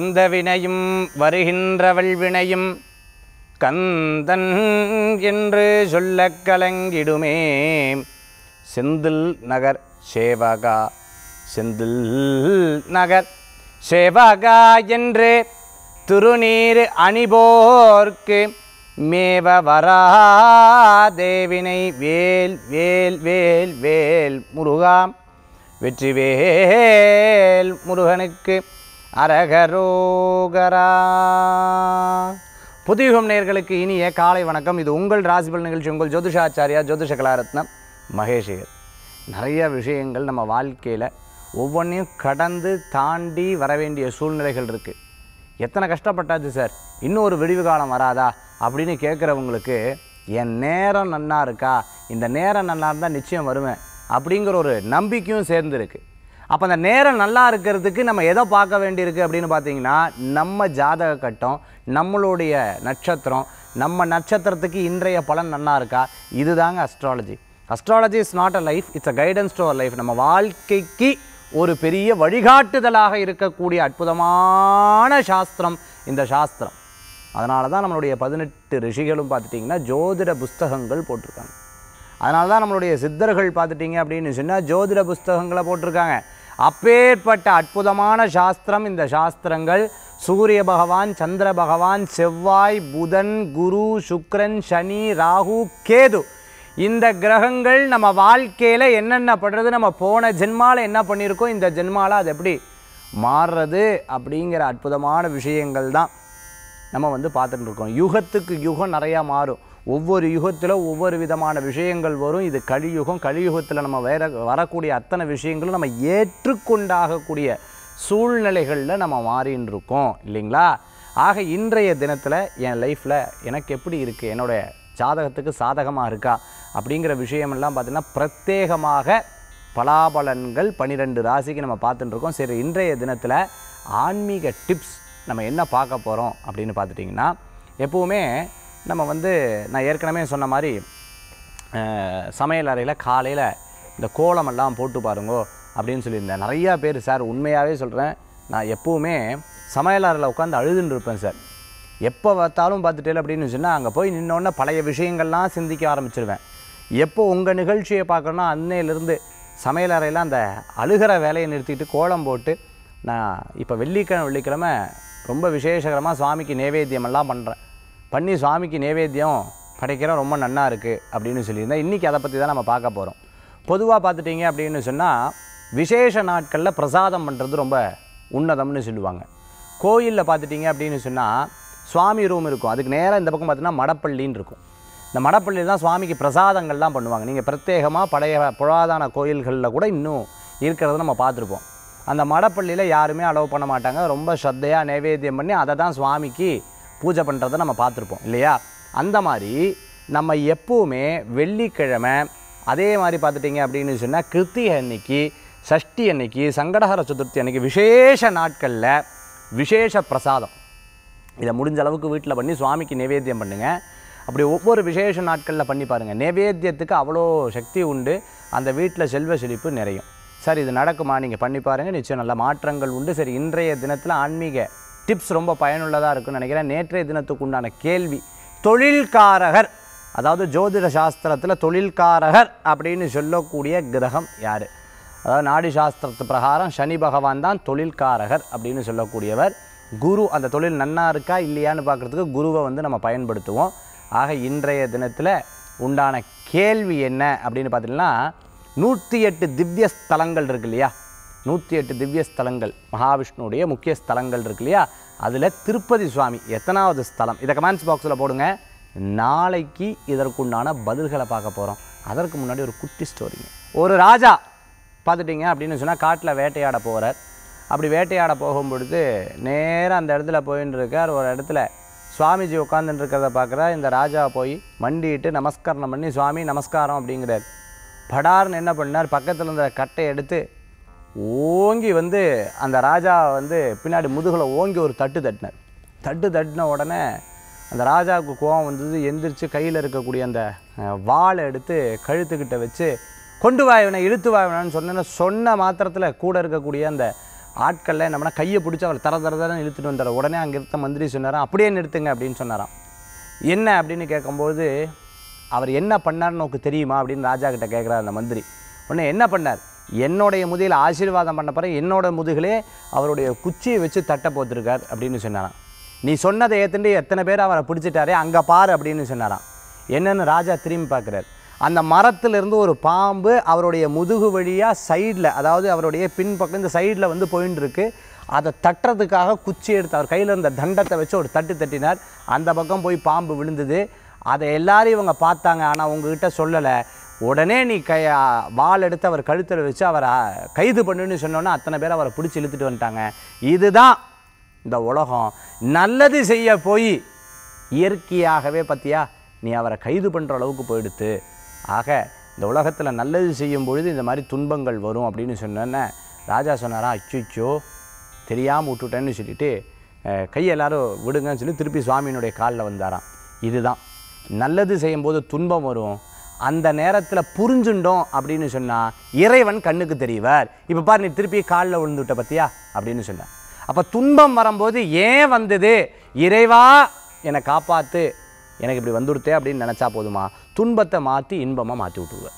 வந்த வினையும் வருகின்றவள் வினையும் கந்தன் என்று சொல்ல கலங்கிடுமே செந்தில் நகர் சேவகா செந்தில் நகர் சேவகா என்று திருநீர் அணிபோர்க்கு மேவ வராதேவினை வேல் வேல் வேல் வேல் முருகாம் வெற்றிவேல் முருகனுக்கு அரகரோகரா புதியுகம் நேர்களுக்கு இனிய காலை வணக்கம் இது உங்கள் ராசிபல் நிகழ்ச்சி உங்கள் ஜோதிஷாச்சாரியா ஜோதிஷ கலாரத்னம் மகேஷிகர் நிறைய விஷயங்கள் நம்ம வாழ்க்கையில் ஒவ்வொன்றையும் கடந்து தாண்டி வர வேண்டிய சூழ்நிலைகள் இருக்குது எத்தனை கஷ்டப்பட்டாச்சு சார் இன்னும் ஒரு விடிவு காலம் வராதா அப்படின்னு கேட்குறவங்களுக்கு என் நேரம் நன்னா இருக்கா இந்த நேரம் நல்லா இருந்தால் நிச்சயம் வருவேன் அப்படிங்கிற ஒரு நம்பிக்கையும் சேர்ந்துருக்கு அப்போ அந்த நேரம் நல்லா இருக்கிறதுக்கு நம்ம எதை பார்க்க வேண்டியிருக்கு அப்படின்னு பார்த்தீங்கன்னா நம்ம ஜாதக கட்டம் நம்மளுடைய நட்சத்திரம் நம்ம நட்சத்திரத்துக்கு இன்றைய பலன் நல்லா இருக்கா இதுதாங்க astrology astrology is not a life it's a guidance to our life நம்ம வாழ்க்கைக்கு ஒரு பெரிய வழிகாட்டுதலாக இருக்கக்கூடிய அற்புதமான சாஸ்திரம் இந்த சாஸ்திரம் அதனால தான் நம்மளுடைய பதினெட்டு ரிஷிகளும் பார்த்துட்டிங்கன்னா ஜோதிட புஸ்தகங்கள் போட்டிருக்காங்க அதனால தான் நம்மளுடைய சித்தர்கள் பார்த்துட்டிங்க அப்படின்னு சொன்னால் ஜோதிட புஸ்தகங்களை போட்டிருக்காங்க அப்பேற்பட்ட அற்புதமான சாஸ்திரம் இந்த சாஸ்திரங்கள் சூரிய பகவான் சந்திர பகவான் செவ்வாய் புதன் குரு சுக்ரன் சனி ராகு கேது இந்த கிரகங்கள் நம்ம வாழ்க்கையில் என்னென்ன பண்ணுறது நம்ம போன ஜென்மாவில் என்ன பண்ணியிருக்கோம் இந்த ஜென்மாவில் அது எப்படி மாறுறது அப்படிங்கிற அற்புதமான விஷயங்கள் தான் நம்ம வந்து பார்த்துட்டு இருக்கோம் யுகத்துக்கு யுகம் நிறையா மாறும் ஒவ்வொரு யுகத்தில் ஒவ்வொரு விதமான விஷயங்கள் வரும் இது கலியுகம் கலியுகத்தில் நம்ம வேற வரக்கூடிய அத்தனை விஷயங்களும் நம்ம ஏற்றுக்கொண்டாகக்கூடிய சூழ்நிலைகளில் நம்ம மாறின்னு இருக்கோம் இல்லைங்களா ஆக இன்றைய தினத்தில் என் லைஃப்பில் எனக்கு எப்படி இருக்குது என்னோடய ஜாதகத்துக்கு சாதகமாக இருக்கா அப்படிங்கிற விஷயமெல்லாம் பார்த்திங்கன்னா பிரத்யேகமாக பலாபலன்கள் பன்னிரெண்டு ராசிக்கு நம்ம பார்த்துட்டுருக்கோம் சரி இன்றைய தினத்தில் ஆன்மீக டிப்ஸ் நம்ம என்ன பார்க்க போகிறோம் அப்படின்னு பார்த்துட்டிங்கன்னா எப்போவுமே நம்ம வந்து நான் ஏற்கனவே சொன்ன மாதிரி சமையல் அறையில் காலையில் இந்த கோலமெல்லாம் போட்டு பாருங்கோ அப்படின்னு சொல்லியிருந்தேன் நிறையா பேர் சார் உண்மையாகவே சொல்கிறேன் நான் எப்போவுமே சமையலாரில் உட்காந்து அழுதுன்னு இருப்பேன் சார் எப்போ பார்த்தாலும் பார்த்துட்டே அப்படின்னு சொன்னால் அங்கே போய் நின்னோடனே பழைய விஷயங்கள்லாம் சிந்திக்க ஆரம்பிச்சிருவேன் எப்போ உங்கள் நிகழ்ச்சியை பார்க்கணுன்னா அன்னையிலேருந்து சமையலறையில் அந்த அழுகிற வேலையை நிறுத்திக்கிட்டு கோலம் போட்டு நான் இப்போ வெள்ளிக்கிழமை வெள்ளிக்கிழமை ரொம்ப விசேஷகரமாக சுவாமிக்கு நைவேத்தியமெல்லாம் பண்ணுறேன் பண்ணி சுவாமிக்கு நைவேத்தியம் படைக்கிறோம் ரொம்ப நன்னா இருக்குது அப்படின்னு சொல்லியிருந்தேன் இன்றைக்கி அதை பற்றி தான் நம்ம பார்க்க போகிறோம் பொதுவாக பார்த்துட்டிங்க அப்படின்னு சொன்னால் விசேஷ நாட்களில் பிரசாதம் பண்ணுறது ரொம்ப உன்னதம்னு சொல்லுவாங்க கோயிலில் பார்த்துட்டிங்க அப்படின்னு சொன்னால் சுவாமி ரூம் இருக்கும் அதுக்கு நேராக இந்த பக்கம் பார்த்தீங்கன்னா மடப்பள்ளின்னு இருக்கும் இந்த மடப்பள்ளியில் தான் சுவாமிக்கு பிரசாதங்கள்லாம் பண்ணுவாங்க நீங்கள் பிரத்யேகமாக பழைய புராதான கோயில்களில் கூட இன்னும் இருக்கிறத நம்ம பார்த்துருப்போம் அந்த மடப்பள்ளியில் யாருமே அலோவ் பண்ண மாட்டாங்க ரொம்ப ஸ்ரத்தையாக நைவேத்தியம் பண்ணி அதை தான் சுவாமிக்கு பூஜை பண்ணுறத நம்ம பார்த்துருப்போம் இல்லையா அந்த மாதிரி நம்ம எப்போவுமே வெள்ளிக்கிழமை அதே மாதிரி பார்த்துட்டிங்க அப்படின்னு சொன்னால் கிருத்திகை அன்னைக்கு சஷ்டி அன்னைக்கு சங்கடஹர சதுர்த்தி அன்னைக்கு விசேஷ நாட்களில் விசேஷ பிரசாதம் இதை முடிஞ்ச அளவுக்கு வீட்டில் பண்ணி சுவாமிக்கு நைவேத்தியம் பண்ணுங்கள் அப்படி ஒவ்வொரு விசேஷ நாட்களில் பண்ணி பாருங்கள் நைவேத்தியத்துக்கு அவ்வளோ சக்தி உண்டு அந்த வீட்டில் செல்வ செழிப்பு நிறையும் சார் இது நடக்குமா நீங்கள் பண்ணி பாருங்கள் நிச்சயம் நல்ல மாற்றங்கள் உண்டு சரி இன்றைய தினத்தில் ஆன்மீக டிப்ஸ் ரொம்ப பயனுள்ளதாக இருக்குன்னு நினைக்கிறேன் நேற்றைய தினத்துக்கு உண்டான கேள்வி தொழில்காரகர் அதாவது ஜோதிட சாஸ்திரத்தில் தொழில்காரகர் அப்படின்னு சொல்லக்கூடிய கிரகம் யார் அதாவது நாடி சாஸ்திரத்து பிரகாரம் சனி பகவான் தான் தொழில்காரகர் அப்படின்னு சொல்லக்கூடியவர் குரு அந்த தொழில் நன்னா இருக்கா இல்லையான்னு பார்க்குறதுக்கு குருவை வந்து நம்ம பயன்படுத்துவோம் ஆக இன்றைய தினத்தில் உண்டான கேள்வி என்ன அப்படின்னு பார்த்தீங்கன்னா நூற்றி எட்டு திவ்ய ஸ்தலங்கள் இருக்கு இல்லையா நூற்றி எட்டு திவ்ய ஸ்தலங்கள் மகாவிஷ்ணுடைய முக்கிய ஸ்தலங்கள் இருக்கு இல்லையா அதில் திருப்பதி சுவாமி எத்தனாவது ஸ்தலம் இதை கமெண்ட்ஸ் பாக்ஸில் போடுங்க நாளைக்கு இதற்குண்டான பதில்களை பார்க்க போகிறோம் அதற்கு முன்னாடி ஒரு குட்டி ஸ்டோரிங்க ஒரு ராஜா பார்த்துட்டிங்க அப்படின்னு சொன்னால் காட்டில் வேட்டையாட போகிறார் அப்படி வேட்டையாட போகும்பொழுது நேராக அந்த இடத்துல போயின்னு இருக்கார் ஒரு இடத்துல சுவாமிஜி உட்காந்துட்டு இருக்கிறத பார்க்குற இந்த ராஜா போய் மண்டிட்டு நமஸ்கரணம் பண்ணி சுவாமி நமஸ்காரம் அப்படிங்கிறார் படார்னு என்ன பண்ணார் பக்கத்தில் இருந்த கட்டை எடுத்து ஓங்கி வந்து அந்த ராஜா வந்து பின்னாடி முதுகில் ஓங்கி ஒரு தட்டு தட்டினார் தட்டு தட்டின உடனே அந்த ராஜாவுக்கு கோபம் வந்தது எந்திரிச்சு கையில் இருக்கக்கூடிய அந்த வாழை எடுத்து கழுத்துக்கிட்ட வச்சு கொண்டு வாயவனை இழுத்து வாயவனான்னு சொன்னேன்னா சொன்ன மாத்திரத்தில் கூட இருக்கக்கூடிய அந்த ஆட்களில் என்ன கையை பிடிச்சி அவர் தர தர தரன்னு இழுத்துட்டு வந்தார் உடனே அங்கே இருந்த மந்திரி சொன்னாராம் அப்படியே நிறுத்துங்க அப்படின்னு சொன்னாராம் என்ன அப்படின்னு கேட்கும்போது அவர் என்ன பண்ணார்னு உனக்கு தெரியுமா அப்படின்னு ராஜா கிட்ட கேட்குறாரு அந்த மந்திரி உடனே என்ன பண்ணார் என்னுடைய முதுகில் ஆசீர்வாதம் பண்ண பிறகு என்னோடய முதுகிலே அவருடைய குச்சியை வச்சு தட்டை போத்திருக்கார் அப்படின்னு சொன்னாராம் நீ சொன்னதை ஏற்றுண்டு எத்தனை பேர் அவரை பிடிச்சிட்டாரே அங்கே பார் அப்படின்னு சொன்னாராம் என்னென்னு ராஜா திரும்பி பார்க்குறார் அந்த மரத்திலிருந்து ஒரு பாம்பு அவருடைய முதுகு வழியாக சைடில் அதாவது அவருடைய பின்பக்கம் இந்த சைடில் வந்து போயின்னு அதை தட்டுறதுக்காக குச்சி எடுத்து அவர் கையில் இருந்த தண்டத்தை வச்சு ஒரு தட்டு தட்டினார் அந்த பக்கம் போய் பாம்பு விழுந்தது அதை எல்லாரும் இவங்க பார்த்தாங்க ஆனால் உங்ககிட்ட சொல்லலை உடனே நீ கை வால் எடுத்து அவர் கழுத்தில் வச்சு அவரை கைது பண்ணுன்னு சொன்னோன்னா அத்தனை பேர் அவரை பிடிச்சி இழுத்துட்டு வந்துட்டாங்க இதுதான் இந்த உலகம் நல்லது செய்ய போய் இயற்கையாகவே பார்த்தியா நீ அவரை கைது பண்ணுற அளவுக்கு போயிடுத்து ஆக இந்த உலகத்தில் நல்லது செய்யும் பொழுது இந்த மாதிரி துன்பங்கள் வரும் அப்படின்னு சொன்னோன்னே ராஜா சொன்னாரா அச்சுச்சோ தெரியாமல் விட்டுட்டேன்னு சொல்லிட்டு கை எல்லாரும் விடுங்கன்னு சொல்லி திருப்பி சுவாமியினுடைய காலில் வந்தாராம் இதுதான் நல்லது செய்யும்போது துன்பம் வரும் அந்த நேரத்தில் புரிஞ்சுண்டோம் அப்படின்னு சொன்னால் இறைவன் கண்ணுக்கு தெரிவார் இப்போ பாரு நீ திருப்பி காலில் விழுந்துவிட்ட விட்ட அப்படின்னு சொன்னேன் அப்போ துன்பம் வரும்போது ஏன் வந்தது இறைவா என்னை காப்பாற்று எனக்கு இப்படி வந்துடுத்தே அப்படின்னு நினச்சா போதுமா துன்பத்தை மாற்றி இன்பமாக மாற்றி விட்டுருவார்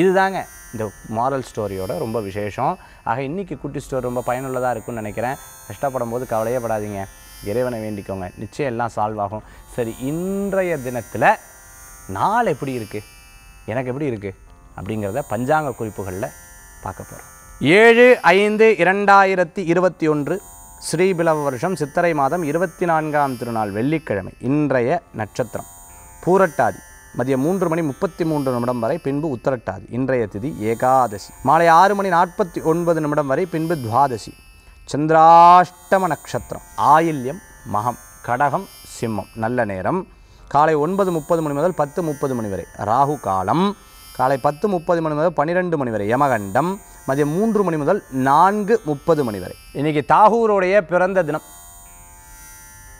இதுதாங்க இந்த மாரல் ஸ்டோரியோட ரொம்ப விசேஷம் ஆக இன்றைக்கி குட்டி ஸ்டோரி ரொம்ப பயனுள்ளதாக இருக்கும்னு நினைக்கிறேன் கஷ்டப்படும் போது கவலையே படாதீங்க இறைவனை வேண்டிக்கோங்க நிச்சயம் எல்லாம் சால்வ் ஆகும் சரி இன்றைய தினத்தில் நாள் எப்படி இருக்குது எனக்கு எப்படி இருக்குது அப்படிங்கிறத பஞ்சாங்க குறிப்புகளில் பார்க்க போகிறோம் ஏழு ஐந்து இரண்டாயிரத்தி இருபத்தி ஒன்று ஸ்ரீபிலவ வருஷம் சித்திரை மாதம் இருபத்தி நான்காம் திருநாள் வெள்ளிக்கிழமை இன்றைய நட்சத்திரம் பூரட்டாதி மதியம் மூன்று மணி முப்பத்தி மூன்று நிமிடம் வரை பின்பு உத்தரட்டாதி இன்றைய திதி ஏகாதசி மாலை ஆறு மணி நாற்பத்தி ஒன்பது நிமிடம் வரை பின்பு துவாதசி சந்திராஷ்டம நட்சத்திரம் ஆயில்யம் மகம் கடகம் சிம்மம் நல்ல நேரம் காலை ஒன்பது முப்பது மணி முதல் பத்து முப்பது மணி வரை ராகு காலம் காலை பத்து முப்பது மணி முதல் பன்னிரெண்டு மணி வரை யமகண்டம் மதியம் மூன்று மணி முதல் நான்கு முப்பது மணி வரை இன்றைக்கி தாகூருடைய பிறந்த தினம்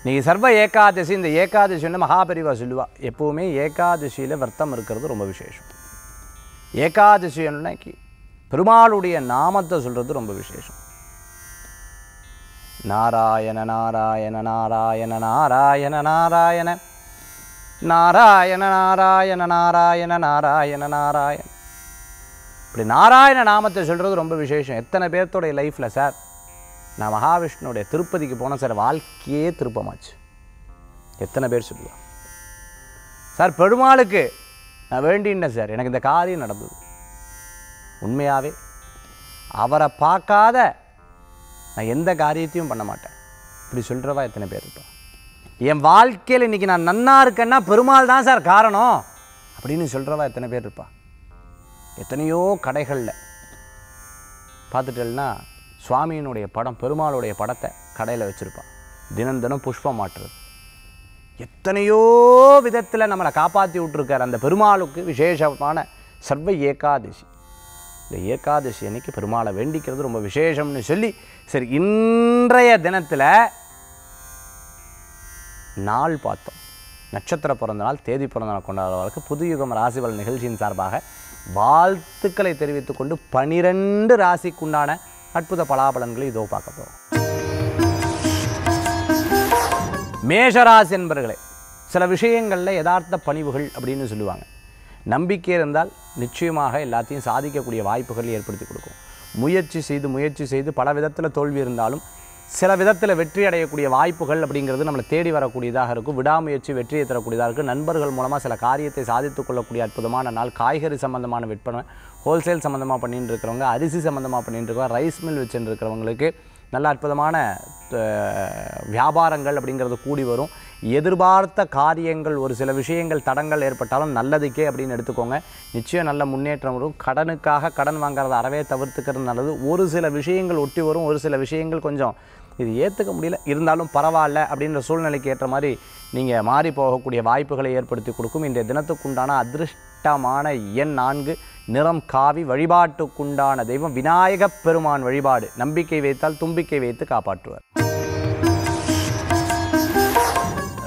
இன்றைக்கி சர்வ ஏகாதசி இந்த ஏகாதசின்னு மகாபெரிவா சொல்லுவா எப்போவுமே ஏகாதசியில் வர்த்தம் இருக்கிறது ரொம்ப விசேஷம் ஏகாதசி அன்னைக்கு பெருமாளுடைய நாமத்தை சொல்கிறது ரொம்ப விசேஷம் நாராயண நாராயண நாராயண நாராயண நாராயண நாராயண நாராயண நாராயண நாராயண நாராயண் இப்படி நாராயண நாமத்தை சொல்கிறது ரொம்ப விசேஷம் எத்தனை பேர்த்தோடைய லைஃப்பில் சார் நான் மகாவிஷ்ணுடைய திருப்பதிக்கு போனேன் சார் வாழ்க்கையே திருப்பமாச்சு எத்தனை பேர் சொல்லுவோம் சார் பெருமாளுக்கு நான் வேண்டின்னேன் சார் எனக்கு இந்த காரியம் நடந்தது உண்மையாகவே அவரை பார்க்காத நான் எந்த காரியத்தையும் பண்ண மாட்டேன் இப்படி சொல்கிறவா எத்தனை பேர் இருப்பான் என் வாழ்க்கையில் இன்றைக்கி நான் நன்னா இருக்கேன்னா பெருமாள் தான் சார் காரணம் அப்படின்னு சொல்கிறவா எத்தனை பேர் இருப்பா எத்தனையோ கடைகளில் பார்த்துட்டேன்னா சுவாமியினுடைய படம் பெருமாளுடைய படத்தை கடையில் வச்சுருப்பான் தினம் தினம் புஷ்பம் மாட்டுறது எத்தனையோ விதத்தில் நம்மளை காப்பாற்றி விட்டுருக்கார் அந்த பெருமாளுக்கு விசேஷமான சர்வ ஏகாதசி இந்த ஏகாதசி அன்னைக்கு பெருமாளை வேண்டிக்கிறது ரொம்ப விசேஷம்னு சொல்லி சரி இன்றைய தினத்தில் நாள் பார்த்தோம் நட்சத்திர பிறந்த நாள் தேதி பிறந்த நாள் கொண்டாடுறவர்களுக்கு புதுயுகம் ராசிபல் நிகழ்ச்சியின் சார்பாக வாழ்த்துக்களை கொண்டு பனிரெண்டு ராசிக்குண்டான அற்புத பலாபலன்களை இதோ பார்க்க போகிறோம் மேஷராசி என்பர்களே சில விஷயங்களில் யதார்த்த பணிவுகள் அப்படின்னு சொல்லுவாங்க நம்பிக்கை இருந்தால் நிச்சயமாக எல்லாத்தையும் சாதிக்கக்கூடிய வாய்ப்புகள் ஏற்படுத்தி கொடுக்கும் முயற்சி செய்து முயற்சி செய்து பல விதத்தில் தோல்வி இருந்தாலும் சில விதத்தில் வெற்றி அடையக்கூடிய வாய்ப்புகள் அப்படிங்கிறது நம்மளை தேடி வரக்கூடியதாக இருக்கும் விடாமுயற்சி வெற்றியை தரக்கூடியதாக இருக்கும் நண்பர்கள் மூலமாக சில காரியத்தை சாதித்து கொள்ளக்கூடிய அற்புதமான நாள் காய்கறி சம்மந்தமான விற்பனை ஹோல்சேல் சம்மந்தமாக பண்ணிட்டு இருக்கிறவங்க அரிசி சம்மந்தமாக பண்ணிட்டு இருக்கிறவங்க ரைஸ் மில் இருக்கிறவங்களுக்கு நல்ல அற்புதமான வியாபாரங்கள் அப்படிங்கிறது கூடி வரும் எதிர்பார்த்த காரியங்கள் ஒரு சில விஷயங்கள் தடங்கள் ஏற்பட்டாலும் நல்லதுக்கே அப்படின்னு எடுத்துக்கோங்க நிச்சயம் நல்ல முன்னேற்றம் வரும் கடனுக்காக கடன் வாங்குறத அறவே தவிர்த்துக்கிறது நல்லது ஒரு சில விஷயங்கள் ஒட்டி வரும் ஒரு சில விஷயங்கள் கொஞ்சம் இது ஏற்றுக்க முடியல இருந்தாலும் பரவாயில்ல அப்படின்ற சூழ்நிலைக்கு ஏற்ற மாதிரி நீங்கள் மாறி போகக்கூடிய வாய்ப்புகளை ஏற்படுத்தி கொடுக்கும் இன்றைய தினத்துக்குண்டான அதிருஷ்டமான எண் நான்கு நிறம் காவி வழிபாட்டுக்குண்டான தெய்வம் விநாயகப் பெருமான் வழிபாடு நம்பிக்கை வைத்தால் தும்பிக்கை வைத்து காப்பாற்றுவார்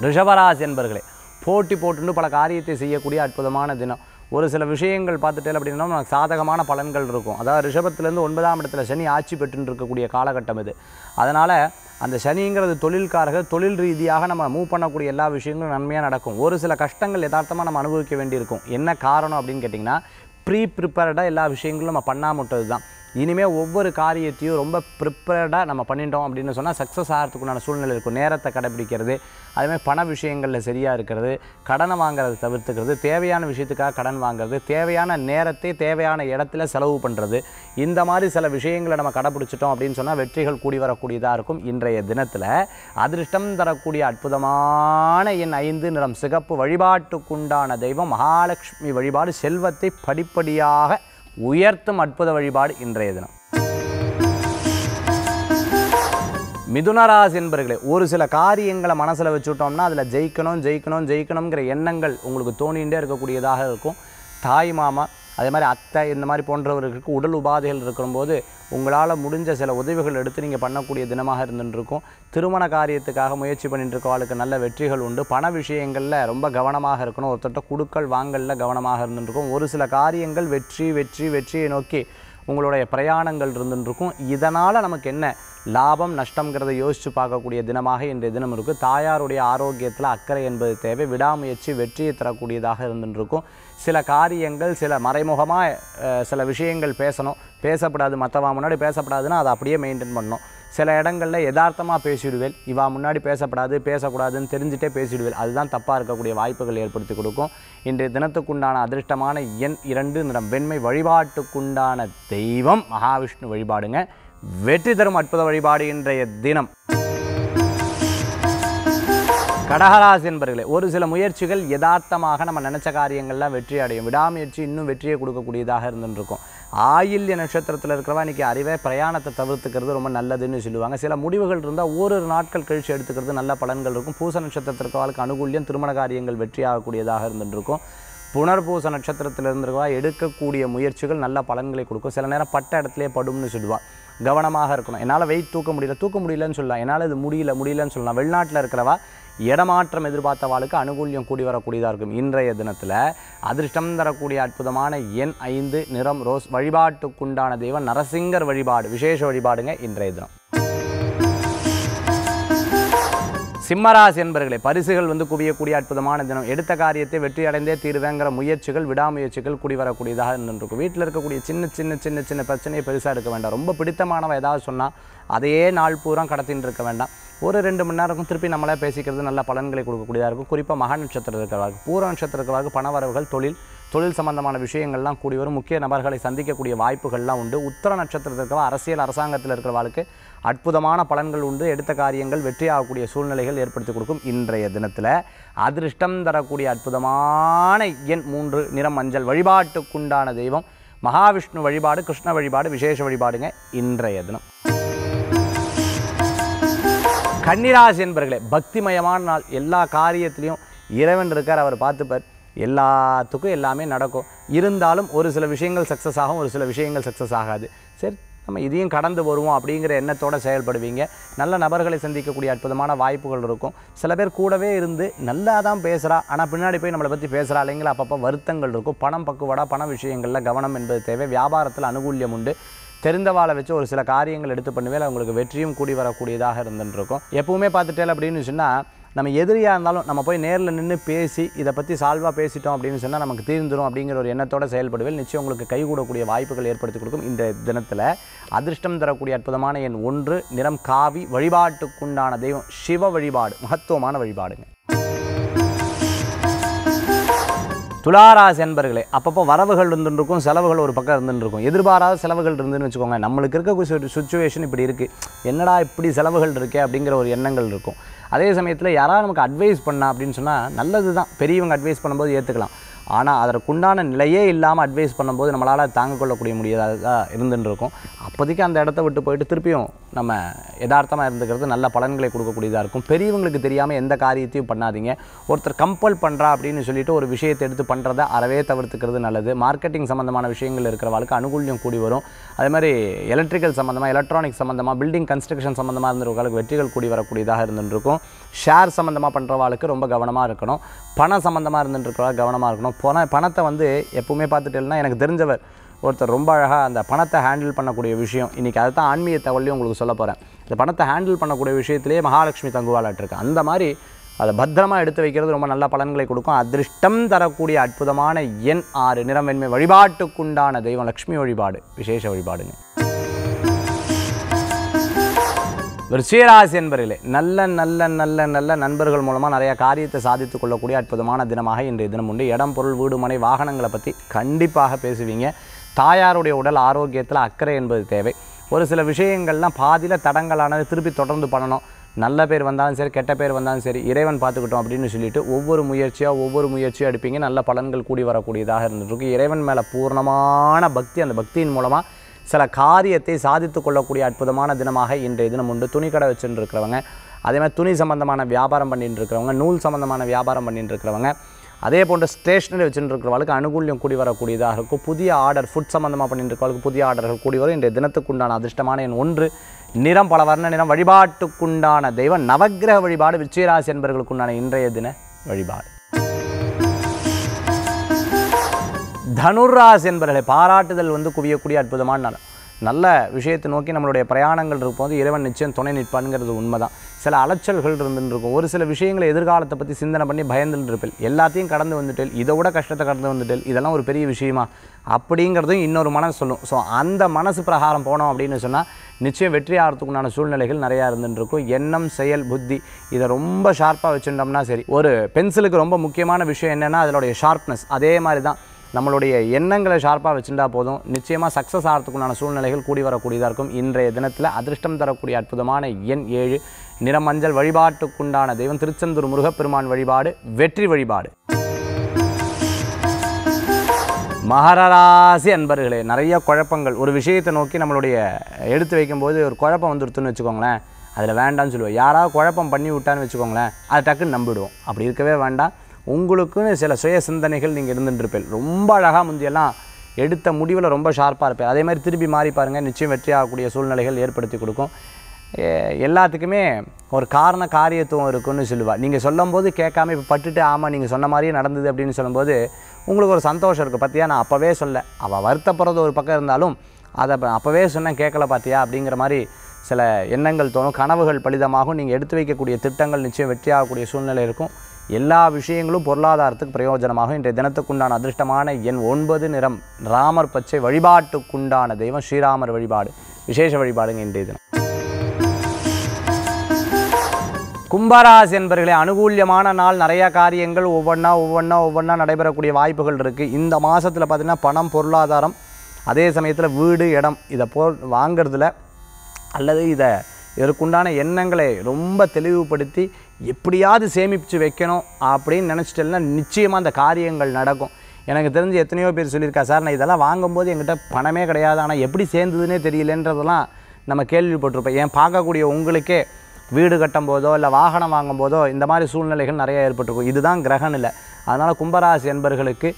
ரிஷபராஜ் என்பர்களே போட்டி போட்டுன்னு பல காரியத்தை செய்யக்கூடிய அற்புதமான தினம் ஒரு சில விஷயங்கள் பார்த்துட்டேன் அப்படின்னா நமக்கு சாதகமான பலன்கள் இருக்கும் அதாவது ரிஷபத்துலேருந்து ஒன்பதாம் இடத்துல சனி ஆட்சி பெற்றுன்னு இருக்கக்கூடிய காலகட்டம் இது அதனால் அந்த சனிங்கிறது தொழில்காரர்கள் தொழில் ரீதியாக நம்ம மூவ் பண்ணக்கூடிய எல்லா விஷயங்களும் நன்மையாக நடக்கும் ஒரு சில கஷ்டங்கள் யதார்த்தமாக நம்ம அனுபவிக்க வேண்டியிருக்கும் என்ன காரணம் அப்படின்னு கேட்டிங்கன்னா ப்ரீ ப்ரிப்பேர்டாக எல்லா விஷயங்களும் நம்ம பண்ணாமட்டது தான் இனிமேல் ஒவ்வொரு காரியத்தையும் ரொம்ப ப்ரிப்பேர்டாக நம்ம பண்ணிட்டோம் அப்படின்னு சொன்னால் சக்ஸஸ் ஆகிறதுக்குண்டான சூழ்நிலை இருக்கும் நேரத்தை கடைபிடிக்கிறது அதுமாதிரி பண விஷயங்களில் சரியாக இருக்கிறது கடனை வாங்கிறது தவிர்த்துக்கிறது தேவையான விஷயத்துக்காக கடன் வாங்குறது தேவையான நேரத்தை தேவையான இடத்துல செலவு பண்ணுறது இந்த மாதிரி சில விஷயங்களை நம்ம கடைப்பிடிச்சிட்டோம் அப்படின்னு சொன்னால் வெற்றிகள் கூடி வரக்கூடியதாக இருக்கும் இன்றைய தினத்தில் அதிர்ஷ்டம் தரக்கூடிய அற்புதமான என் ஐந்து நிறம் சிகப்பு வழிபாட்டுக்குண்டான தெய்வம் மகாலட்சுமி வழிபாடு செல்வத்தை படிப்படியாக உயர்த்தும் அற்புத வழிபாடு இன்றைய தினம் மிதுனராசி என்பர்களே ஒரு சில காரியங்களை மனசில் வச்சுட்டோம்னா அதில் ஜெயிக்கணும் ஜெயிக்கணும் ஜெயிக்கணுங்கிற எண்ணங்கள் உங்களுக்கு தோணிகிட்டே இருக்கக்கூடியதாக இருக்கும் தாய் மாமா அதே மாதிரி அத்தை இந்த மாதிரி போன்றவர்களுக்கு உடல் உபாதைகள் இருக்கும்போது உங்களால் முடிஞ்ச சில உதவிகள் எடுத்து நீங்கள் பண்ணக்கூடிய தினமாக இருந்துருக்கும் திருமண காரியத்துக்காக முயற்சி பண்ணிட்டு இருக்க நல்ல வெற்றிகள் உண்டு பண விஷயங்களில் ரொம்ப கவனமாக இருக்கணும் ஒருத்தர்கிட்ட குடுக்கல் வாங்கலில் கவனமாக இருந்துருக்கும் ஒரு சில காரியங்கள் வெற்றி வெற்றி வெற்றியை நோக்கி உங்களுடைய பிரயாணங்கள் இருந்துருக்கும் இதனால் நமக்கு என்ன லாபம் நஷ்டங்கிறத யோசித்து பார்க்கக்கூடிய தினமாக இன்றைய தினம் இருக்குது தாயாருடைய ஆரோக்கியத்தில் அக்கறை என்பது தேவை விடாமுயற்சி வெற்றியை தரக்கூடியதாக இருந்துருக்கும் சில காரியங்கள் சில மறைமுகமாக சில விஷயங்கள் பேசணும் பேசப்படாது மற்றவா முன்னாடி பேசப்படாதுன்னா அதை அப்படியே மெயின்டைன் பண்ணணும் சில இடங்களில் எதார்த்தமாக பேசிவிடுவேன் இவா முன்னாடி பேசப்படாது பேசக்கூடாதுன்னு தெரிஞ்சுட்டே பேசிவிடுவேன் அதுதான் தப்பாக இருக்கக்கூடிய வாய்ப்புகள் ஏற்படுத்தி கொடுக்கும் இன்றைய தினத்துக்குண்டான அதிர்ஷ்டமான எண் இரண்டு நிறம் வெண்மை வழிபாட்டுக்குண்டான தெய்வம் மகாவிஷ்ணு வழிபாடுங்க வெற்றி தரும் அற்புத வழிபாடு இன்றைய தினம் கடகராசி என்பர்களே ஒரு சில முயற்சிகள் யதார்த்தமாக நம்ம நினைச்ச காரியங்கள்லாம் வெற்றி அடையும் விடாமுயற்சி இன்னும் வெற்றியை கொடுக்கக்கூடியதாக இருந்துருக்கும் ஆயில்ய நட்சத்திரத்தில் இருக்கிறவா இன்றைக்கி அறிவே பிரயாணத்தை தவிர்த்துக்கிறது ரொம்ப நல்லதுன்னு சொல்லுவாங்க சில முடிவுகள் இருந்தால் ஓரிரு நாட்கள் கழிச்சு எடுத்துக்கிறது நல்ல பலன்கள் இருக்கும் பூச நட்சத்திரத்திற்கு வாழ்க்கை அனுகூலியம் திருமண காரியங்கள் வெற்றியாகக்கூடியதாக இருந்துருக்கும் புனர்பூச நட்சத்திரத்தில் இருந்துருவா எடுக்கக்கூடிய முயற்சிகள் நல்ல பலன்களை கொடுக்கும் சில நேரம் பட்ட இடத்துலேயே படும்னு சொல்லுவாள் கவனமாக இருக்கணும் என்னால் வெயிட் தூக்க முடியல தூக்க முடியலன்னு சொல்லலாம் என்னால் இது முடியல முடியலன்னு சொல்லலாம் வெளிநாட்டில் இருக்கிறவா இடமாற்றம் எதிர்பார்த்த எதிர்பார்த்தவாளுக்கு அனுகூல்யம் கூடி வரக்கூடியதாக இருக்கும் இன்றைய தினத்தில் அதிர்ஷ்டம் தரக்கூடிய அற்புதமான எண் ஐந்து நிறம் ரோஸ் வழிபாட்டுக்குண்டான தெய்வம் நரசிங்கர் வழிபாடு விசேஷ வழிபாடுங்க இன்றைய தினம் சிம்மராசி என்பர்களே பரிசுகள் வந்து குவியக்கூடிய அற்புதமான தினம் எடுத்த காரியத்தை வெற்றி அடைந்தே தீர்வேங்கிற முயற்சிகள் விடாமுயற்சிகள் குடி வரக்கூடியதாக வீட்டில் இருக்கக்கூடிய சின்ன சின்ன சின்ன சின்ன பிரச்சனையை பெருசாக இருக்க வேண்டாம் ரொம்ப பிடித்தமானவன் ஏதாவது சொன்னால் அதையே நாள் பூரா கடத்தின்னு இருக்க வேண்டாம் ஒரு ரெண்டு மணி நேரம் திருப்பி நம்மளால் பேசிக்கிறது நல்ல பலன்களை கொடுக்கக்கூடியதாக இருக்கும் குறிப்பாக மகா நட்சத்திரம் இருக்கிறவர்கள் பூர நட்சத்திரம் பணவரவுகள் தொழில் தொழில் சம்பந்தமான விஷயங்கள்லாம் கூடி வரும் முக்கிய நபர்களை சந்திக்கக்கூடிய வாய்ப்புகள்லாம் உண்டு உத்தர நட்சத்திரத்தில் இருக்கிற அரசியல் அரசாங்கத்தில் இருக்கிற வாழ்க்கை அற்புதமான பலன்கள் உண்டு எடுத்த காரியங்கள் வெற்றியாகக்கூடிய சூழ்நிலைகள் ஏற்படுத்தி கொடுக்கும் இன்றைய தினத்தில் அதிர்ஷ்டம் தரக்கூடிய அற்புதமான எண் மூன்று நிறம் மஞ்சள் வழிபாட்டுக்குண்டான தெய்வம் மகாவிஷ்ணு வழிபாடு கிருஷ்ண வழிபாடு விசேஷ வழிபாடுங்க இன்றைய தினம் கன்னிராசி என்பர்களே பக்திமயமான நாள் எல்லா காரியத்திலையும் இறைவன் இருக்கார் அவர் பார்த்துப்பார் எல்லாத்துக்கும் எல்லாமே நடக்கும் இருந்தாலும் ஒரு சில விஷயங்கள் சக்ஸஸ் ஆகும் ஒரு சில விஷயங்கள் சக்ஸஸ் ஆகாது சரி நம்ம இதையும் கடந்து வருவோம் அப்படிங்கிற எண்ணத்தோடு செயல்படுவீங்க நல்ல நபர்களை சந்திக்கக்கூடிய அற்புதமான வாய்ப்புகள் இருக்கும் சில பேர் கூடவே இருந்து நல்லா தான் பேசுகிறா ஆனால் பின்னாடி போய் நம்மளை பற்றி பேசுகிறா இல்லைங்களா அப்பப்போ வருத்தங்கள் இருக்கும் பணம் பக்குவடா பண விஷயங்களில் கவனம் என்பது தேவை வியாபாரத்தில் அனுகூல்யம் உண்டு தெரிந்தவாளை வச்சு ஒரு சில காரியங்கள் எடுத்து பண்ணுவேன் அவங்களுக்கு வெற்றியும் கூடி வரக்கூடியதாக இருந்துருக்கும் எப்பவுமே பார்த்துட்டேன் அப்படின்னு சொன்னால் நம்ம எதிரியாக இருந்தாலும் நம்ம போய் நேரில் நின்று பேசி இதை பற்றி சால்வாக பேசிட்டோம் அப்படின்னு சொன்னால் நமக்கு தீர்ந்துடும் அப்படிங்கிற ஒரு எண்ணத்தோடு செயல்படுவேன் நிச்சயம் உங்களுக்கு கைகூடக்கூடிய வாய்ப்புகள் ஏற்படுத்தி கொடுக்கும் இந்த தினத்தில் அதிர்ஷ்டம் தரக்கூடிய அற்புதமான என் ஒன்று நிறம் காவி வழிபாட்டுக்குண்டான தெய்வம் சிவ வழிபாடு மகத்துவமான வழிபாடுங்க துளாராசி என்பர்களே அப்பப்போ வரவுகள் இருந்துருக்கும் செலவுகள் ஒரு பக்கம் இருந்துருக்கும் எதிர்பாராத செலவுகள் இருந்துன்னு வச்சுக்கோங்க நம்மளுக்கு இருக்க சுச்சுவேஷன் இப்படி இருக்குது என்னடா இப்படி செலவுகள் இருக்கே அப்படிங்கிற ஒரு எண்ணங்கள் இருக்கும் அதே சமயத்தில் யாராவது நமக்கு அட்வைஸ் பண்ணா அப்படின்னு சொன்னால் நல்லது தான் பெரியவங்க அட்வைஸ் பண்ணும்போது ஏற்றுக்கலாம் ஆனால் அதற்குண்டான நிலையே இல்லாமல் அட்வைஸ் பண்ணும்போது நம்மளால் தாங்க கொள்ளக்கூடிய முடியாததாக இருந்துட்டு இருக்கும் அப்போதைக்கு அந்த இடத்த விட்டு போயிட்டு திருப்பியும் நம்ம யதார்த்தமாக இருந்துக்கிறது நல்ல பலன்களை கொடுக்கக்கூடியதாக இருக்கும் பெரியவங்களுக்கு தெரியாமல் எந்த காரியத்தையும் பண்ணாதீங்க ஒருத்தர் கம்பல் பண்ணுறா அப்படின்னு சொல்லிட்டு ஒரு விஷயத்தை எடுத்து பண்ணுறதை அறவே தவிர்த்துக்கிறது நல்லது மார்க்கெட்டிங் சம்மந்தமான விஷயங்கள் இருக்கிறவளுக்கு அனுகூல்யம் கூடி வரும் அதே மாதிரி எலக்ட்ரிக்கல் சம்மந்தமாக எலக்ட்ரானிக் சம்மந்தமாக பில்டிங் கன்ஸ்ட்ரக்ஷன் சம்மந்தமாக இருந்தவர்களுக்கு வெற்றிகள் கூடி வரக்கூடியதாக இருந்துருக்கும் ஷேர் சம்மந்தமாக பண்ணுறவாளுக்கு ரொம்ப கவனமாக இருக்கணும் பணம் சம்மந்தமாக இருந்துட்டு கவனமாக இருக்கணும் பண பணத்தை வந்து எப்போவுமே பார்த்துட்டேன்னா எனக்கு தெரிஞ்சவர் ஒருத்தர் ரொம்ப அழகாக அந்த பணத்தை ஹேண்டில் பண்ணக்கூடிய விஷயம் இன்றைக்கி அதை தான் ஆன்மீக தகவலையும் உங்களுக்கு சொல்ல போகிறேன் இந்த பணத்தை ஹேண்டில் பண்ணக்கூடிய விஷயத்துலேயே மகாலட்சுமி தங்குவாளாட்டிருக்கு அந்த மாதிரி அதை பத்திரமாக எடுத்து வைக்கிறது ரொம்ப நல்ல பலன்களை கொடுக்கும் அதிர்ஷ்டம் தரக்கூடிய அற்புதமான எண் ஆறு நிறம் வெண்மை வழிபாட்டுக்குண்டான தெய்வம் லக்ஷ்மி வழிபாடு விசேஷ வழிபாடுங்க விருச்சிகராசி என்பர்களே நல்ல நல்ல நல்ல நல்ல நண்பர்கள் மூலமாக நிறைய காரியத்தை சாதித்து கொள்ளக்கூடிய அற்புதமான தினமாக இன்றைய தினம் உண்டு இடம் பொருள் வீடு மனை வாகனங்களை பற்றி கண்டிப்பாக பேசுவீங்க தாயாருடைய உடல் ஆரோக்கியத்தில் அக்கறை என்பது தேவை ஒரு சில விஷயங்கள்லாம் பாதியில் தடங்களானது திருப்பி தொடர்ந்து பண்ணணும் நல்ல பேர் வந்தாலும் சரி கெட்ட பேர் வந்தாலும் சரி இறைவன் பார்த்துக்கிட்டோம் அப்படின்னு சொல்லிட்டு ஒவ்வொரு முயற்சியாக ஒவ்வொரு முயற்சியாக எடுப்பீங்க நல்ல பலன்கள் கூடி வரக்கூடியதாக இருந்துருக்கு இறைவன் மேலே பூர்ணமான பக்தி அந்த பக்தியின் மூலமாக சில காரியத்தை சாதித்து கொள்ளக்கூடிய அற்புதமான தினமாக இன்றைய தினம் உண்டு துணி கடை வச்சுட்டு இருக்கிறவங்க அதே மாதிரி துணி சம்மந்தமான வியாபாரம் பண்ணிகிட்டு இருக்கிறவங்க நூல் சம்மந்தமான வியாபாரம் பண்ணிட்டு இருக்கிறவங்க அதே போன்ற ஸ்டேஷ்னரி வச்சுட்டு இருக்கிறவளுக்கு அனுகூல்யம் கூடி வரக்கூடியதாக இருக்கும் புதிய ஆர்டர் ஃபுட் சம்மந்தமாக பண்ணிட்டு இருக்கிறவளுக்கு புதிய ஆர்டர்கள் கூடி வரும் இன்றைய தினத்துக்குண்டான அதிர்ஷ்டமான என் ஒன்று நிறம் பல வர்ண நிறம் வழிபாட்டுக்குண்டான தெய்வம் நவகிரக வழிபாடு விச்சயராசி என்பவர்களுக்குண்டான இன்றைய தின வழிபாடு தனுராஸ் என்பவர்களை பாராட்டுதல் வந்து குவியக்கூடிய அற்புதமான நாள் நல்ல விஷயத்தை நோக்கி நம்மளுடைய பிரயாணங்கள் போது இறைவன் நிச்சயம் துணை நிற்பான்ங்கிறது உண்மை தான் சில அலைச்சல்கள் இருந்துருக்கும் ஒரு சில விஷயங்களை எதிர்காலத்தை பற்றி சிந்தனை பண்ணி பயந்துட்டு இருப்பில் எல்லாத்தையும் கடந்து வந்துட்டேல் இதை விட கஷ்டத்தை கடந்து வந்துட்டேல் இதெல்லாம் ஒரு பெரிய விஷயமா அப்படிங்கிறதும் இன்னொரு மனசு சொல்லும் ஸோ அந்த மனசு பிரகாரம் போனோம் அப்படின்னு சொன்னால் நிச்சயம் வெற்றி ஆகிறதுக்குண்டான சூழ்நிலைகள் நிறையா இருந்துருக்கும் எண்ணம் செயல் புத்தி இதை ரொம்ப ஷார்ப்பாக வச்சுருந்தோம்னா சரி ஒரு பென்சிலுக்கு ரொம்ப முக்கியமான விஷயம் என்னென்னா அதனுடைய ஷார்ப்னஸ் அதே மாதிரி தான் நம்மளுடைய எண்ணங்களை ஷார்ப்பாக வச்சுருந்தா போதும் நிச்சயமாக சக்ஸஸ் ஆகிறதுக்குண்டான சூழ்நிலைகள் கூடி வரக்கூடியதாக இருக்கும் இன்றைய தினத்தில் அதிர்ஷ்டம் தரக்கூடிய அற்புதமான எண் ஏழு நிறமஞ்சல் வழிபாட்டுக்குண்டான தெய்வம் திருச்செந்தூர் முருகப்பெருமான் வழிபாடு வெற்றி வழிபாடு மகராசி அன்பர்களே நிறைய குழப்பங்கள் ஒரு விஷயத்தை நோக்கி நம்மளுடைய எடுத்து வைக்கும்போது ஒரு குழப்பம் வந்துருத்துன்னு வச்சுக்கோங்களேன் அதில் வேண்டாம்னு சொல்லுவோம் யாராவது குழப்பம் பண்ணி விட்டான்னு வச்சுக்கோங்களேன் அதை டக்குன்னு நம்பிடுவோம் அப்படி இருக்கவே வேண்டாம் உங்களுக்குன்னு சில சுய சிந்தனைகள் நீங்கள் இருந்துட்டுருப்பேன் ரொம்ப அழகாக முந்தியெல்லாம் எடுத்த முடிவில் ரொம்ப ஷார்ப்பாக இருப்பேன் அதே மாதிரி திருப்பி மாறி பாருங்கள் நிச்சயம் வெற்றி ஆகக்கூடிய சூழ்நிலைகள் ஏற்படுத்தி கொடுக்கும் எல்லாத்துக்குமே ஒரு காரண காரியத்துவம் இருக்குன்னு சொல்லுவாள் நீங்கள் சொல்லும்போது கேட்காம இப்போ பட்டுட்டு ஆமாம் நீங்கள் சொன்ன மாதிரியே நடந்தது அப்படின்னு சொல்லும்போது உங்களுக்கு ஒரு சந்தோஷம் இருக்குது பார்த்தியா நான் அப்போவே சொல்ல அவள் வருத்தப்படுறது ஒரு பக்கம் இருந்தாலும் அதை அப்போவே சொன்னேன் கேட்கல பார்த்தியா அப்படிங்கிற மாதிரி சில எண்ணங்கள் தோணும் கனவுகள் பலிதமாகவும் நீங்கள் எடுத்து வைக்கக்கூடிய திட்டங்கள் நிச்சயம் வெற்றியாகக்கூடிய சூழ்நிலை இருக்கும் எல்லா விஷயங்களும் பொருளாதாரத்துக்கு பிரயோஜனமாகும் இன்றைய தினத்துக்குண்டான அதிர்ஷ்டமான என் ஒன்பது நிறம் ராமர் பச்சை வழிபாட்டுக்குண்டான தெய்வம் ஸ்ரீராமர் வழிபாடு விசேஷ வழிபாடுங்க இன்றைய தினம் கும்பராசி என்பர்களே அனுகூல்யமான நாள் நிறைய காரியங்கள் ஒவ்வொன்றா ஒவ்வொன்றா ஒவ்வொன்றா நடைபெறக்கூடிய வாய்ப்புகள் இருக்குது இந்த மாதத்தில் பார்த்திங்கன்னா பணம் பொருளாதாரம் அதே சமயத்தில் வீடு இடம் இதை போ வாங்கிறதுல அல்லது இதை இதற்குண்டான எண்ணங்களை ரொம்ப தெளிவுபடுத்தி எப்படியாவது சேமிப்பிச்சு வைக்கணும் அப்படின்னு நினச்சிட்டேன்னா நிச்சயமாக அந்த காரியங்கள் நடக்கும் எனக்கு தெரிஞ்சு எத்தனையோ பேர் சொல்லியிருக்கா சார் நான் இதெல்லாம் வாங்கும்போது என்கிட்ட பணமே கிடையாது ஆனால் எப்படி சேர்ந்ததுன்னே தெரியலன்றதெல்லாம் நம்ம கேள்விப்பட்டிருப்போம் ஏன் பார்க்கக்கூடிய உங்களுக்கே வீடு கட்டும் போதோ இல்லை வாகனம் வாங்கும் போதோ இந்த மாதிரி சூழ்நிலைகள் நிறைய ஏற்பட்டிருக்கும் இதுதான் கிரகணில் அதனால் கும்பராசி என்பர்களுக்கு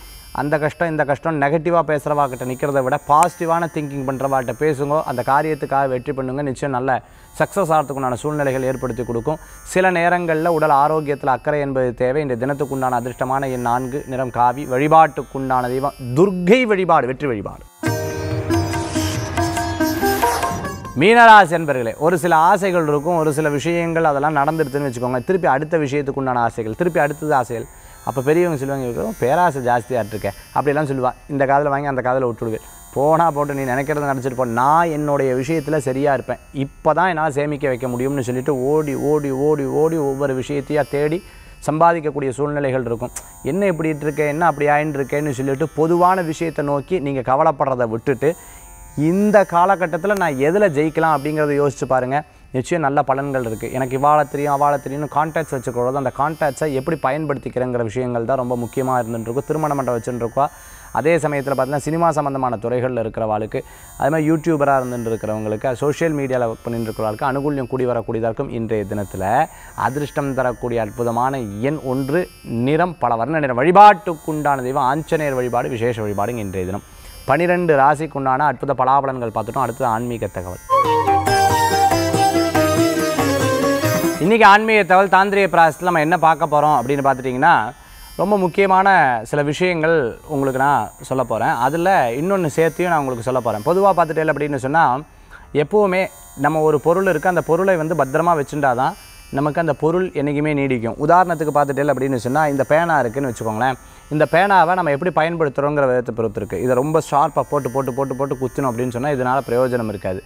அந்த கஷ்டம் இந்த கஷ்டம் நெகட்டிவாக பேசுகிறவாக்கிட்ட நிற்கிறத விட பாசிட்டிவான திங்கிங் பண்ணுறவாட்ட பேசுங்க அந்த காரியத்துக்காக வெற்றி பண்ணுங்க நிச்சயம் நல்ல சக்ஸஸ் ஆகிறதுக்குண்டான சூழ்நிலைகள் ஏற்படுத்தி கொடுக்கும் சில நேரங்களில் உடல் ஆரோக்கியத்தில் அக்கறை என்பது தேவை இந்த தினத்துக்குண்டான அதிர்ஷ்டமான என் நான்கு நிறம் காவி வழிபாட்டுக்குண்டான தெய்வம் துர்கை வழிபாடு வெற்றி வழிபாடு மீனராசி என்பர்களே ஒரு சில ஆசைகள் இருக்கும் ஒரு சில விஷயங்கள் அதெல்லாம் நடந்துருதுன்னு வச்சுக்கோங்க திருப்பி அடுத்த விஷயத்துக்குண்டான ஆசைகள் திருப்பி அடுத்தது ஆசைகள் அப்போ பெரியவங்க சொல்லுவாங்க பேராசை ஜாஸ்தியாக இருக்கேன் அப்படிலாம் சொல்லுவாள் இந்த காதில் வாங்கி அந்த காதில் விட்டுடுவேன் போனால் போட்டு நீ நினைக்கிறத நினச்சிட்டு போ நான் என்னுடைய விஷயத்தில் சரியாக இருப்பேன் இப்போ தான் என்னால் சேமிக்க வைக்க முடியும்னு சொல்லிவிட்டு ஓடி ஓடி ஓடி ஓடி ஒவ்வொரு விஷயத்தையாக தேடி சம்பாதிக்கக்கூடிய சூழ்நிலைகள் இருக்கும் என்ன இப்படி இருக்கேன் என்ன அப்படி ஆயின்னு இருக்கேன்னு சொல்லிட்டு பொதுவான விஷயத்தை நோக்கி நீங்கள் கவலைப்படுறத விட்டுட்டு இந்த காலகட்டத்தில் நான் எதில் ஜெயிக்கலாம் அப்படிங்கிறத யோசித்து பாருங்கள் நிச்சயம் நல்ல பலன்கள் இருக்குது எனக்கு இவாழ தெரியும் அவாழ தெரியும்னு கான்டாக்ட்ஸ் வச்சுக்கிறது அந்த கான்டாக்ட்ஸை எப்படி பயன்படுத்திக்கிறேங்கிற விஷயங்கள் தான் ரொம்ப முக்கியமாக இருந்துட்டுருக்கும் திருமண மண்டபம் வச்சுட்டுருக்கா அதே சமயத்தில் பார்த்தீங்கன்னா சினிமா சம்மந்தமான துறைகளில் இருக்கிறவாளுக்கு அது மாதிரி யூடியூபராக இருந்துட்டு இருக்கிறவங்களுக்கு சோஷியல் மீடியாவில் ஒர்க் பண்ணிட்டு இருக்கிறவர்களுக்கு அனுகூல்யம் கூடி வரக்கூடியதாக இருக்கும் இன்றைய தினத்தில் அதிர்ஷ்டம் தரக்கூடிய அற்புதமான எண் ஒன்று நிறம் பல வர்ண நிறம் வழிபாட்டுக்குண்டான தெய்வம் ஆஞ்சநேயர் வழிபாடு விசேஷ வழிபாடுங்க இன்றைய தினம் பனிரெண்டு ராசிக்குண்டான அற்புத பலாபலன்கள் பார்த்துட்டோம் அடுத்தது ஆன்மீக தகவல் இன்றைக்கி ஆன்மீக தகவல் தாந்திரிய பிராசத்தில் நம்ம என்ன பார்க்க போகிறோம் அப்படின்னு பார்த்துட்டிங்கன்னா ரொம்ப முக்கியமான சில விஷயங்கள் உங்களுக்கு நான் சொல்ல போகிறேன் அதில் இன்னொன்று சேர்த்தையும் நான் உங்களுக்கு சொல்ல போகிறேன் பொதுவாக இல்லை அப்படின்னு சொன்னால் எப்போவுமே நம்ம ஒரு பொருள் இருக்குது அந்த பொருளை வந்து பத்திரமா வச்சுட்டா தான் நமக்கு அந்த பொருள் என்றைக்குமே நீடிக்கும் உதாரணத்துக்கு இல்லை அப்படின்னு சொன்னால் இந்த பேனா இருக்குதுன்னு வச்சுக்கோங்களேன் இந்த பேனாவை நம்ம எப்படி பயன்படுத்துகிறோங்கிற விதத்தை பொறுத்து இருக்குது இதை ரொம்ப ஷார்ப்பாக போட்டு போட்டு போட்டு போட்டு குத்தினோம் அப்படின்னு சொன்னால் இதனால் பிரயோஜனம் இருக்காது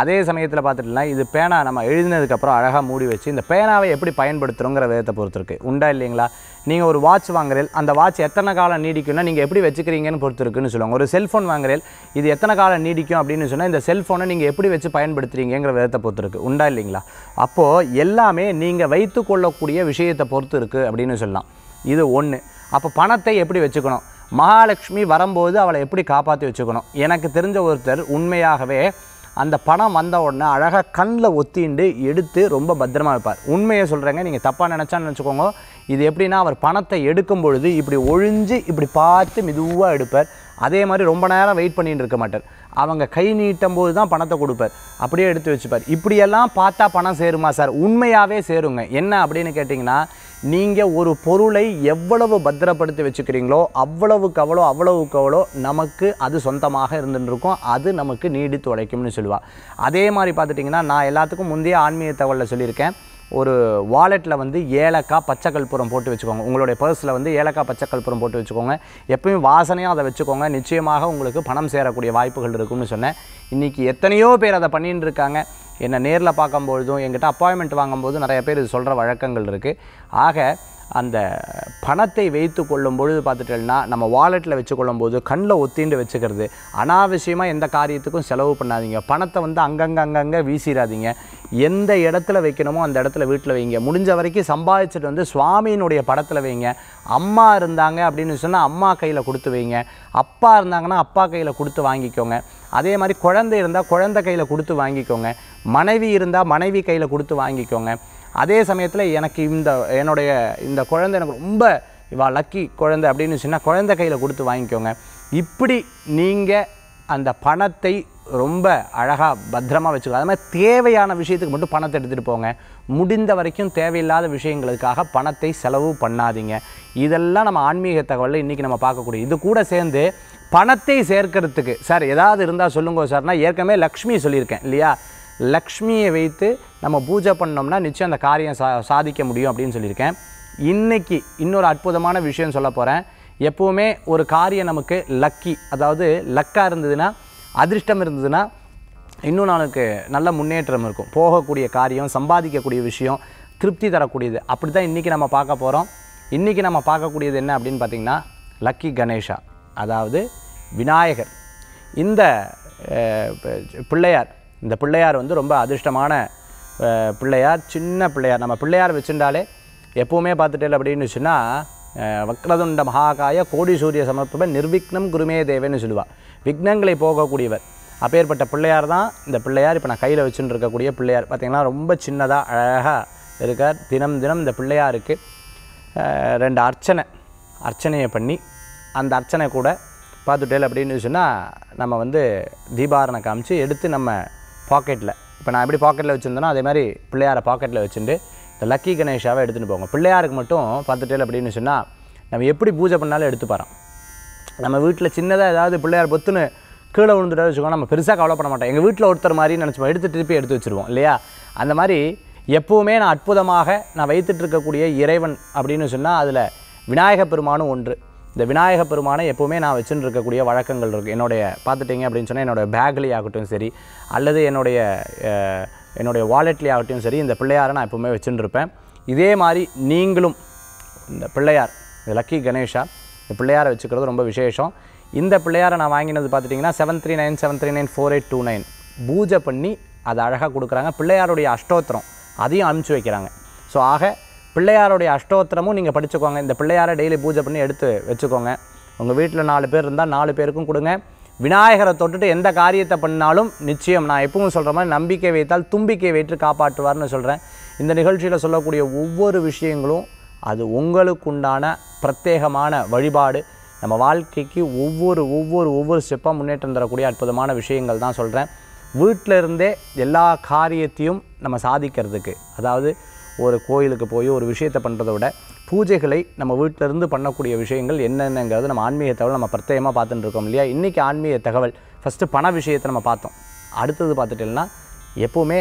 அதே சமயத்தில் பார்த்துட்டுனா இது பேனா நம்ம எழுதினதுக்கப்புறம் அழகாக மூடி வச்சு இந்த பேனாவை எப்படி பயன்படுத்துகிறோங்கிற விதத்தை பொறுத்து இருக்குது உண்டா இல்லைங்களா நீங்கள் ஒரு வாட்ச் வாங்குறீல் அந்த வாட்ச் எத்தனை காலம் நீடிக்கும்னா நீங்கள் எப்படி வச்சுக்கிறீங்கன்னு பொறுத்து இருக்குன்னு சொல்லுவாங்க ஒரு செல்ஃபோன் வாங்குறீல் இது எத்தனை காலம் நீடிக்கும் அப்படின்னு சொன்னால் இந்த செல்ஃபோனை நீங்கள் எப்படி வச்சு பயன்படுத்துகிறீங்கிற விதத்தை பொறுத்து இருக்குது உண்டா இல்லைங்களா அப்போது எல்லாமே நீங்கள் வைத்து கொள்ளக்கூடிய விஷயத்தை பொறுத்து இருக்குது அப்படின்னு சொல்லலாம் இது ஒன்று அப்போ பணத்தை எப்படி வச்சுக்கணும் மகாலட்சுமி வரும்போது அவளை எப்படி காப்பாற்றி வச்சுக்கணும் எனக்கு தெரிஞ்ச ஒருத்தர் உண்மையாகவே அந்த பணம் வந்த உடனே அழகாக கண்ணில் ஒத்திண்டு எடுத்து ரொம்ப பத்திரமாக இருப்பார் உண்மையை சொல்கிறேங்க நீங்கள் தப்பாக நினச்சான்னு நினச்சிக்கோங்க இது எப்படின்னா அவர் பணத்தை எடுக்கும் பொழுது இப்படி ஒழிஞ்சு இப்படி பார்த்து மெதுவாக எடுப்பார் அதே மாதிரி ரொம்ப நேரம் வெயிட் பண்ணிகிட்டு இருக்க மாட்டார் அவங்க கை நீட்டும் போது தான் பணத்தை கொடுப்பார் அப்படியே எடுத்து வச்சுப்பார் இப்படியெல்லாம் பார்த்தா பணம் சேருமா சார் உண்மையாகவே சேருங்க என்ன அப்படின்னு கேட்டிங்கன்னா நீங்கள் ஒரு பொருளை எவ்வளவு பத்திரப்படுத்தி வச்சுக்கிறீங்களோ அவ்வளவு கவலோ அவ்வளவு கவலோ நமக்கு அது சொந்தமாக இருந்துருக்கும் அது நமக்கு நீடித்து உழைக்கும்னு சொல்லுவாள் அதே மாதிரி பார்த்துட்டிங்கன்னா நான் எல்லாத்துக்கும் முந்தைய ஆன்மீக தகவலில் சொல்லியிருக்கேன் ஒரு வாலெட்டில் வந்து ஏலக்காய் பச்சை பச்சைக்கல்புரம் போட்டு வச்சுக்கோங்க உங்களுடைய பர்ஸில் வந்து ஏலக்காய் பச்சைக்கல்புரம் போட்டு வச்சுக்கோங்க எப்பயும் வாசனையாக அதை வச்சுக்கோங்க நிச்சயமாக உங்களுக்கு பணம் சேரக்கூடிய வாய்ப்புகள் இருக்கும்னு சொன்னேன் இன்றைக்கி எத்தனையோ பேர் அதை பண்ணிகிட்டு இருக்காங்க என்னை நேரில் பார்க்கும்பொழுதும் எங்கிட்ட அப்பாயின்மெண்ட் வாங்கும்போது நிறைய பேர் இது சொல்கிற வழக்கங்கள் இருக்குது ஆக அந்த பணத்தை வைத்து கொள்ளும் பொழுது பார்த்துட்டேன்னா நம்ம வாலெட்டில் வச்சுக்கொள்ளும் போது கண்ணில் ஒத்திண்டு வச்சுக்கிறது அனாவசியமாக எந்த காரியத்துக்கும் செலவு பண்ணாதீங்க பணத்தை வந்து அங்கங்கே அங்கங்கே வீசிடாதீங்க எந்த இடத்துல வைக்கணுமோ அந்த இடத்துல வீட்டில் வைங்க முடிஞ்ச வரைக்கும் சம்பாதிச்சுட்டு வந்து சுவாமியினுடைய படத்தில் வைங்க அம்மா இருந்தாங்க அப்படின்னு சொன்னால் அம்மா கையில் கொடுத்து வைங்க அப்பா இருந்தாங்கன்னா அப்பா கையில் கொடுத்து வாங்கிக்கோங்க அதே மாதிரி குழந்தை இருந்தால் குழந்த கையில் கொடுத்து வாங்கிக்கோங்க மனைவி இருந்தால் மனைவி கையில் கொடுத்து வாங்கிக்கோங்க அதே சமயத்தில் எனக்கு இந்த என்னுடைய இந்த குழந்தை எனக்கு ரொம்ப இவா லக்கி குழந்தை அப்படின்னு சொன்னால் குழந்தை கையில் கொடுத்து வாங்கிக்கோங்க இப்படி நீங்கள் அந்த பணத்தை ரொம்ப அழகாக பத்திரமாக வச்சுக்கோ அது மாதிரி தேவையான விஷயத்துக்கு மட்டும் பணத்தை எடுத்துகிட்டு போங்க முடிந்த வரைக்கும் தேவையில்லாத விஷயங்களுக்காக பணத்தை செலவு பண்ணாதீங்க இதெல்லாம் நம்ம ஆன்மீக தகவலில் இன்றைக்கி நம்ம பார்க்கக்கூடிய இது கூட சேர்ந்து பணத்தை சேர்க்கறதுக்கு சார் ஏதாவது இருந்தால் சொல்லுங்க சார்னா ஏற்கனவே லக்ஷ்மி சொல்லியிருக்கேன் இல்லையா லக்ஷ்மியை வைத்து நம்ம பூஜை பண்ணோம்னா நிச்சயம் அந்த காரியம் சா சாதிக்க முடியும் அப்படின்னு சொல்லியிருக்கேன் இன்றைக்கி இன்னொரு அற்புதமான விஷயம் சொல்ல போகிறேன் எப்போவுமே ஒரு காரியம் நமக்கு லக்கி அதாவது லக்காக இருந்ததுன்னா அதிர்ஷ்டம் இருந்ததுன்னா இன்னும் நமக்கு நல்ல முன்னேற்றம் இருக்கும் போகக்கூடிய காரியம் சம்பாதிக்கக்கூடிய விஷயம் திருப்தி தரக்கூடியது அப்படி தான் இன்றைக்கி நம்ம பார்க்க போகிறோம் இன்றைக்கி நம்ம பார்க்கக்கூடியது என்ன அப்படின்னு பார்த்திங்கன்னா லக்கி கணேஷா அதாவது விநாயகர் இந்த பிள்ளையார் இந்த பிள்ளையார் வந்து ரொம்ப அதிர்ஷ்டமான பிள்ளையார் சின்ன பிள்ளையார் நம்ம பிள்ளையார் வச்சுருந்தாலே எப்போவுமே பார்த்துட்டே அப்படின்னு வச்சுன்னா வக்ரதுண்ட மகாகாய கோடி சூரிய சமர்ப்பம் நிர்விக்னம் குருமே தேவைன்னு சொல்லுவாள் விக்னங்களை போகக்கூடியவர் அப்பேற்பட்ட பிள்ளையார் தான் இந்த பிள்ளையார் இப்போ நான் கையில் வச்சுட்டு இருக்கக்கூடிய பிள்ளையார் பார்த்திங்கன்னா ரொம்ப சின்னதாக அழகாக இருக்கார் தினம் தினம் இந்த பிள்ளையாருக்கு ரெண்டு அர்ச்சனை அர்ச்சனையை பண்ணி அந்த அர்ச்சனை கூட பார்த்துட்டேல் அப்படின்னு சொன்னால் நம்ம வந்து தீபாரனை காமிச்சு எடுத்து நம்ம பாக்கெட்டில் இப்போ நான் எப்படி பாக்கெட்டில் வச்சுருந்தேன்னா அதே மாதிரி பிள்ளையாரை பாக்கெட்டில் வச்சுட்டு இந்த லக்கி கணேஷாவை எடுத்துகிட்டு போங்க பிள்ளையாருக்கு மட்டும் பார்த்துட்டேல் அப்படின்னு சொன்னால் நம்ம எப்படி பூஜை பண்ணாலும் எடுத்து நம்ம வீட்டில் சின்னதாக ஏதாவது பிள்ளையார் பொத்துன்னு கீழே விழுந்துட்டா வச்சுக்கோங்க நம்ம பெருசாக கவலைப்பட மாட்டோம் எங்கள் வீட்டில் ஒருத்தர் மாதிரி நினச்சிப்போம் எடுத்து திருப்பி எடுத்து வச்சுருவோம் இல்லையா அந்த மாதிரி எப்போவுமே நான் அற்புதமாக நான் வைத்துட்டு இருக்கக்கூடிய இறைவன் அப்படின்னு சொன்னால் அதில் விநாயகப் பெருமானும் ஒன்று இந்த விநாயகப் பெருமானை எப்போவுமே நான் வச்சுன்னு இருக்கக்கூடிய வழக்கங்கள் இருக்குது என்னுடைய பார்த்துட்டிங்க அப்படின்னு சொன்னால் என்னோடய பேக்லேயே ஆகட்டும் சரி அல்லது என்னுடைய என்னுடைய வாலெட்லேயே ஆகட்டும் சரி இந்த பிள்ளையாரை நான் எப்போவுமே வச்சுன்னு இருப்பேன் இதே மாதிரி நீங்களும் இந்த பிள்ளையார் இந்த லக்கி கணேஷா இந்த பிள்ளையாரை வச்சுக்கிறது ரொம்ப விசேஷம் இந்த பிள்ளையாரை நான் வாங்கினது பார்த்துட்டிங்கன்னா seven three nine seven three nine four eight two nine பூஜை பண்ணி அதை அழகாக கொடுக்குறாங்க பிள்ளையாருடைய அஷ்டோத்திரம் அதையும் அனுப்பிச்சி வைக்கிறாங்க ஸோ ஆக பிள்ளையாருடைய அஷ்டோத்திரமும் நீங்கள் படிச்சுக்கோங்க இந்த பிள்ளையாரை டெய்லி பூஜை பண்ணி எடுத்து வச்சுக்கோங்க உங்கள் வீட்டில் நாலு பேர் இருந்தால் நாலு பேருக்கும் கொடுங்க விநாயகரை தொட்டுட்டு எந்த காரியத்தை பண்ணாலும் நிச்சயம் நான் எப்பவும் சொல்கிற மாதிரி நம்பிக்கை வைத்தால் தும்பிக்கை வைத்து காப்பாற்றுவார்னு சொல்கிறேன் இந்த நிகழ்ச்சியில் சொல்லக்கூடிய ஒவ்வொரு விஷயங்களும் அது உங்களுக்குண்டான பிரத்யேகமான வழிபாடு நம்ம வாழ்க்கைக்கு ஒவ்வொரு ஒவ்வொரு ஒவ்வொரு ஸ்டெப்பாக முன்னேற்றம் தரக்கூடிய அற்புதமான விஷயங்கள் தான் சொல்கிறேன் வீட்டில் இருந்தே எல்லா காரியத்தையும் நம்ம சாதிக்கிறதுக்கு அதாவது ஒரு கோயிலுக்கு போய் ஒரு விஷயத்தை பண்ணுறதை விட பூஜைகளை நம்ம வீட்டிலேருந்து பண்ணக்கூடிய விஷயங்கள் என்னென்னங்கிறது நம்ம ஆன்மீக தகவல் நம்ம பிரத்யேகமாக பார்த்துட்டு இருக்கோம் இல்லையா இன்றைக்கி ஆன்மீக தகவல் ஃபஸ்ட்டு பண விஷயத்தை நம்ம பார்த்தோம் அடுத்தது பார்த்துட்டோம்னா எப்போவுமே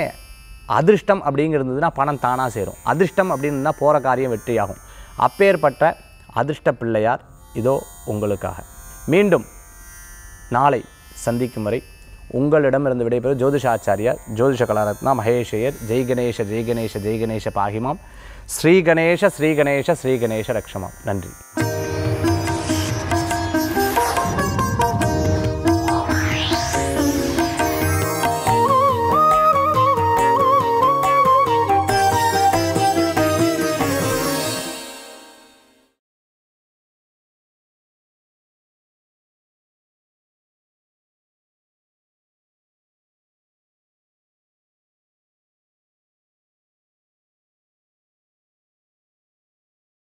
அதிர்ஷ்டம் அப்படிங்கிறதுனா பணம் தானாக சேரும் அதிர்ஷ்டம் அப்படின்னா போகிற காரியம் வெற்றியாகும் அப்பேற்பட்ட அதிர்ஷ்ட பிள்ளையார் இதோ உங்களுக்காக மீண்டும் நாளை சந்திக்கும் வரை உங்களிடமிருந்து விடைபெறும் ஜோதிஷாச்சாரியார் ஜோதிஷ கலாரத்னா மகேஷையர் ஜெய் கணேஷ ஜெய் கணேஷ ஜெய் கணேஷ பாகிமாம் ஸ்ரீகணேஷ ஸ்ரீகணேஷ ஸ்ரீகணேஷ ரக்ஷமாம் நன்றி